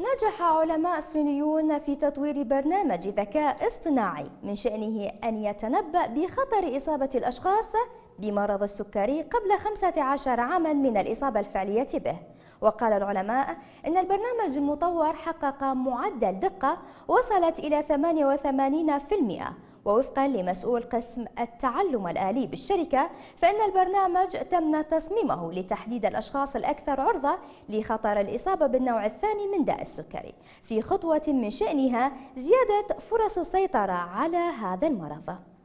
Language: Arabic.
نجح علماء صينيون في تطوير برنامج ذكاء اصطناعي من شأنه أن يتنبأ بخطر إصابة الأشخاص بمرض السكري قبل 15 عاما من الإصابة الفعلية به وقال العلماء أن البرنامج المطور حقق معدل دقة وصلت إلى 88% ووفقا لمسؤول قسم التعلم الآلي بالشركة فإن البرنامج تم تصميمه لتحديد الأشخاص الأكثر عرضة لخطر الإصابة بالنوع الثاني من داء السكري في خطوة من شأنها زيادة فرص السيطرة على هذا المرض